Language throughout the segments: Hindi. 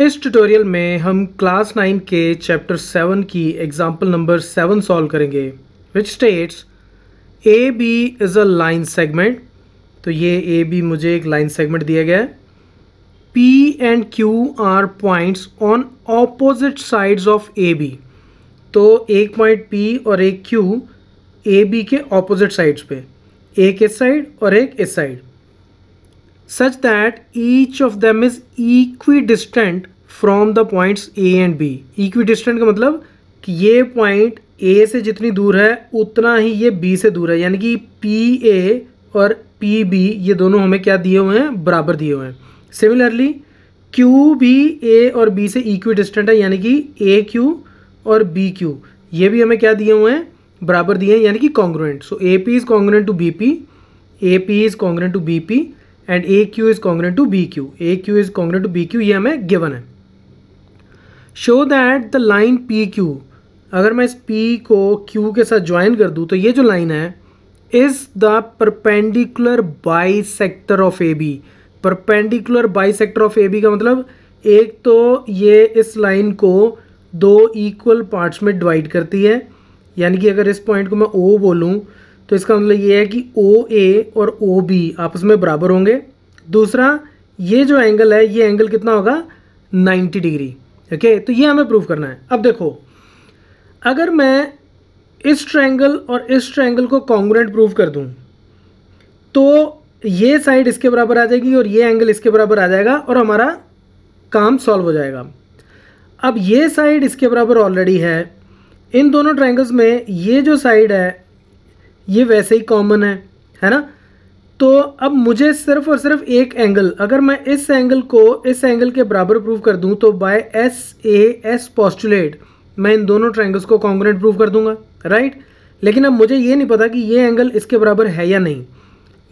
इस ट्यूटोरियल में हम क्लास नाइन के चैप्टर सेवन की एग्जाम्पल नंबर सेवन सॉल्व करेंगे which states A B is a line segment तो ये ए बी मुझे एक लाइन सेगमेंट दिया गया है P and Q are points on opposite sides of A B तो एक पॉइंट पी और एक क्यू ए बी के ऑपोजिट साइड्स पे एक इस साइड और एक इस side such that each of them is equidistant from the points A and B. Equidistant का मतलब कि ये point A से जितनी दूर है उतना ही ये B से दूर है यानी कि पी ए और पी बी ये दोनों हमें क्या दिए हुए हैं बराबर दिए हुए हैं सिमिलरली क्यू भी ए और बी से इक्वी डिस्टेंट है यानी कि ए क्यू और बी क्यू ये भी हमें क्या दिए हुए हैं बराबर दिए हैं यानी कि congruent so A P is congruent to B P A P is congruent to B P and A Q is congruent to B Q A Q is congruent to B Q ये हमें गिवन है show that the line P Q अगर मैं इस पी को क्यू के साथ ज्वाइन कर दूँ तो ये जो लाइन है is the perpendicular bisector of A B perpendicular bisector of A B का मतलब एक तो ये इस लाइन को दो इक्वल पार्ट्स में डिवाइड करती है यानी कि अगर इस पॉइंट को मैं ओ बोलूँ तो इसका मतलब ये है कि ओ ए और ओ बी आपस में बराबर होंगे दूसरा ये जो एंगल है ये एंगल कितना होगा 90 डिग्री ओके तो ये हमें प्रूव करना है अब देखो अगर मैं इस ट्रैंगल और इस ट्रैंगल को कॉन्ग्रेंट प्रूव कर दूं तो ये साइड इसके बराबर आ जाएगी और ये एंगल इसके बराबर आ जाएगा और हमारा काम सॉल्व हो जाएगा अब ये साइड इसके बराबर ऑलरेडी है इन दोनों ट्रैंगल्स में ये जो साइड है ये वैसे ही कॉमन है है ना तो अब मुझे सिर्फ और सिर्फ एक एंगल अगर मैं इस एंगल को इस एंगल के बराबर प्रूव कर दूं तो by S A S postulate मैं इन दोनों ट्राइंगल्स को कॉन्ग्रेंट प्रूव कर दूंगा राइट लेकिन अब मुझे ये नहीं पता कि ये एंगल इसके बराबर है या नहीं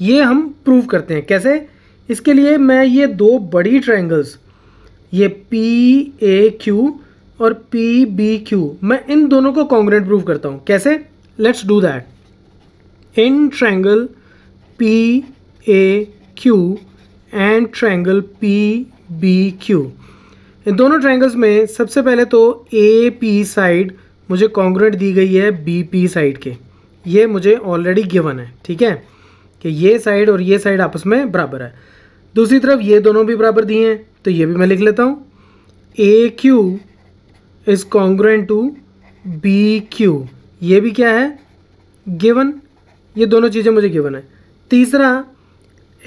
ये हम प्रूव करते हैं कैसे इसके लिए मैं ये दो बड़ी ट्राइंगल्स ये पी ए क्यू और पी बी क्यू मैं इन दोनों को कॉन्ग्रेंट प्रूव करता हूँ कैसे let's do that in triangle P A Q and triangle P B Q इन दोनों ट्रैंगल्स में सबसे पहले तो ए पी साइड मुझे कॉन्ग्रेंट दी गई है बी पी साइड के ये मुझे ऑलरेडी गिवन है ठीक है कि ये साइड और ये साइड आपस में बराबर है दूसरी तरफ ये दोनों भी बराबर दिए हैं तो ये भी मैं लिख लेता हूँ A Q is congruent to B Q ये भी क्या है गिवन ये दोनों चीज़ें मुझे गिवन है तीसरा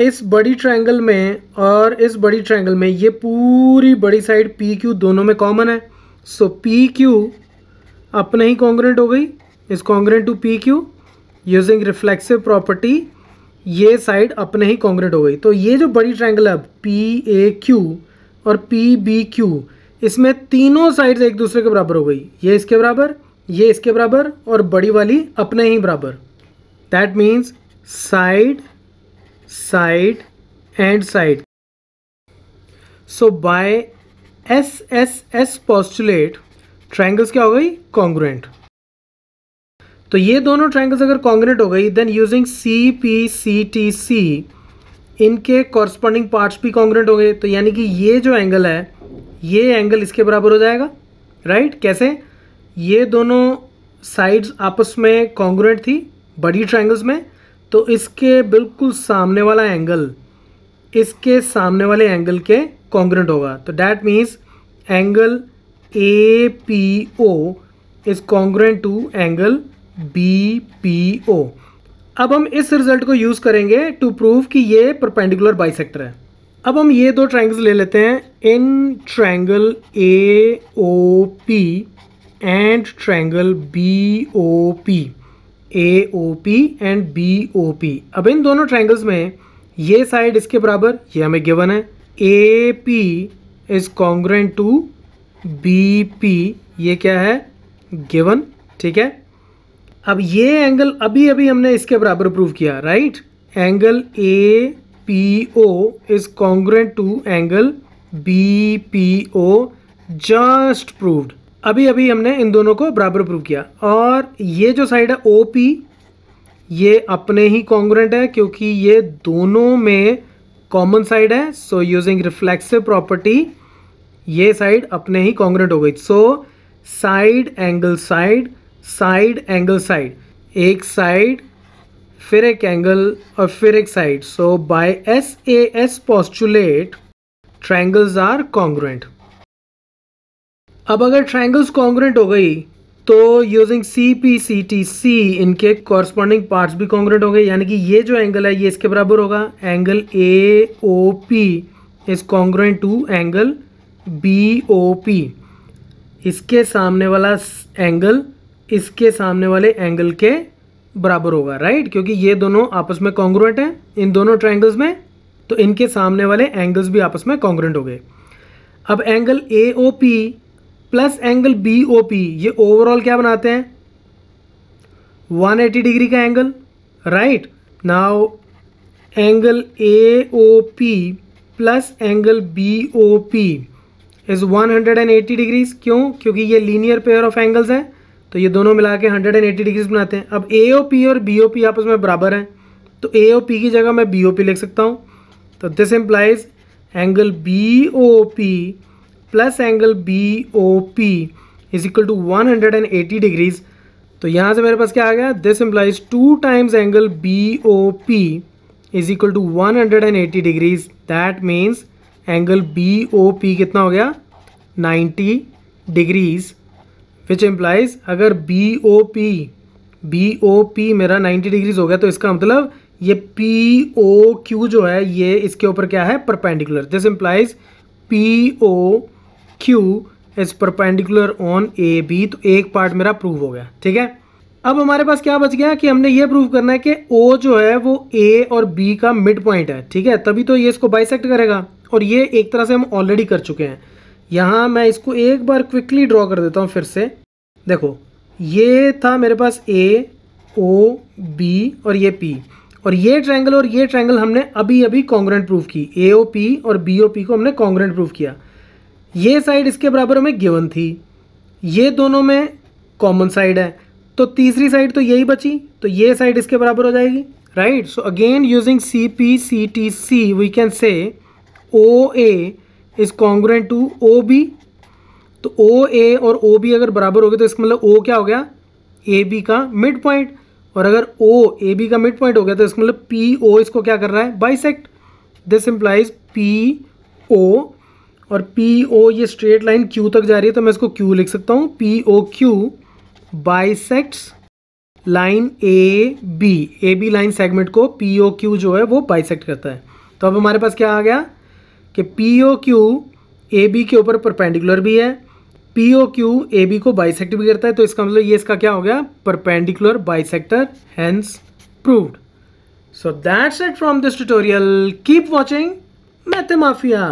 इस बड़ी ट्रायंगल में और इस बड़ी ट्रायंगल में ये पूरी बड़ी साइड पी क्यू दोनों में कॉमन है सो पी क्यू अपने ही कॉन्ग्रेंट हो गई is congruent to P Q using reflexive property ये साइड अपने ही कॉन्ग्रेंट हो गई तो ये जो बड़ी ट्रायंगल है पी ए क्यू और पी बी क्यू इसमें तीनों साइड्स एक दूसरे के बराबर हो गई ये इसके बराबर ये इसके बराबर और बड़ी वाली अपने ही बराबर that means side side and side so by SSS postulate triangles क्या हो गई कॉन्ग्रेंट तो ये दोनों ट्राइंगल्स अगर कॉन्ग्रेंट हो गई then using C P C T C इनके कॉरस्पॉन्डिंग पार्ट्स भी कॉन्ग्रेंट हो गए तो यानी कि ये जो एंगल है ये एंगल इसके बराबर हो जाएगा राइट right? कैसे ये दोनों साइड्स आपस में कॉन्ग्रेंट थी बड़ी ट्राइंगल्स में तो इसके बिल्कुल सामने वाला एंगल इसके सामने वाले एंगल के कॉन्ग्रेंट होगा तो that means angle A P O is congruent to angle B P O अब हम इस रिजल्ट को यूज़ करेंगे टू प्रूव कि ये परपेंडिकुलर बाइसेक्टर है अब हम ये दो ट्राइंगल्स ले लेते हैं in triangle A O P and triangle B O P A O P and B O P अब इन दोनों ट्राइंगल्स में ये साइड इसके बराबर ये हमें गिवन है A P is congruent to B P ये क्या है गिवन ठीक है अब ये एंगल अभी अभी हमने इसके बराबर प्रूव किया right angle A P O is congruent to angle B P O just proved अभी अभी हमने इन दोनों को बराबर प्रूव किया और ये जो साइड है ओ पी ये अपने ही कॉन्ग्रेंट है क्योंकि ये दोनों में कॉमन साइड है सो यूजिंग रिफ्लेक्सिव प्रॉपर्टी ये साइड अपने ही कॉन्ग्रेंट हो गई so side angle side side angle side एक साइड फिर एक एंगल और फिर एक side so by S A S postulate triangles are congruent अब अगर ट्राइंगल्स कॉन्ग्रेंट हो गई तो using C P C T C इनके कॉरस्पॉन्डिंग पार्ट्स भी कॉन्ग्रेंट हो गए यानी कि ये जो एंगल है ये इसके बराबर होगा angle A O P is congruent to angle B O P इसके सामने वाला एंगल इसके सामने वाले एंगल के बराबर होगा राइट क्योंकि ये दोनों आपस में कॉन्ग्रेंट हैं इन दोनों ट्राइंगल्स में तो इनके सामने वाले एंगल्स भी आपस में कॉन्ग्रेंट हो गए अब angle A O P plus angle B O P ये ओवरऑल क्या बनाते हैं 180 डिग्री का angle right now angle A O P plus angle B O P is eighty degrees क्यों क्योंकि ये लीनियर पेयर ऑफ एंगल्स हैं तो ये दोनों मिला के हंड्रेड एंड एट्टी डिग्रीज बनाते हैं अब ए ओ पी और बी ओ पी आपस में बराबर हैं तो ए ओ पी की जगह मैं बी ओ पी लिख सकता हूँ तो this implies angle B O P plus angle B O P is equal to one hundred and eighty degrees तो यहाँ से मेरे पास क्या आ गया this implies two times angle B O P is equal to one hundred and eighty degrees that means angle B O P कितना हो गया नाइन्टी डिग्रीज विच इम्प्लाइज अगर B O P B O P मेरा नाइन्टी डिग्रीज हो गया तो इसका मतलब ये पी ओ क्यू जो है ये इसके ऊपर क्या है perpendicular this implies P O Q is perpendicular on A B तो एक पार्ट मेरा प्रूव हो गया ठीक है अब हमारे पास क्या बच गया कि हमने ये प्रूव करना है कि ओ जो है वो ए और बी का मिड पॉइंट है ठीक है तभी तो ये इसको बाइसेक्ट करेगा और ये एक तरह से हम ऑलरेडी कर चुके हैं यहाँ मैं इसको एक बार क्विकली ड्रॉ कर देता हूँ फिर से देखो ये था मेरे पास ए ओ बी और ये पी और ये ट्रैंगल और ये ट्रैंगल हमने अभी अभी कॉन्ग्रेंट प्रूफ की ए ओ पी और बी ओ पी को हमने कॉन्ग्रेंट प्रूफ किया ये साइड इसके बराबर हमें गिवन थी ये दोनों में कॉमन साइड है तो तीसरी साइड तो यही बची तो ये साइड इसके बराबर हो जाएगी right so again using C P C T C we can say O A is congruent to O B तो ओ ए और ओ बी अगर बराबर हो गए तो इसका मतलब ओ क्या हो गया ए बी का मिड पॉइंट और अगर ओ ए बी का मिड पॉइंट हो गया तो इसका मतलब पी ओ इसको क्या कर रहा है bisect this implies P O और पी ओ ये स्ट्रेट लाइन क्यू तक जा रही है तो मैं इसको क्यू लिख सकता हूँ P O Q bisects line A B A B line segment को पी ओ क्यू जो है वो बाइसेक्ट करता है तो अब हमारे पास क्या आ गया कि P O Q A B के ऊपर परपेंडिकुलर भी है P O Q A B को बाइसेक्ट भी करता है तो इसका मतलब ये इसका क्या हो गया perpendicular bisector hence proved so that's it from this tutorial keep watching mafia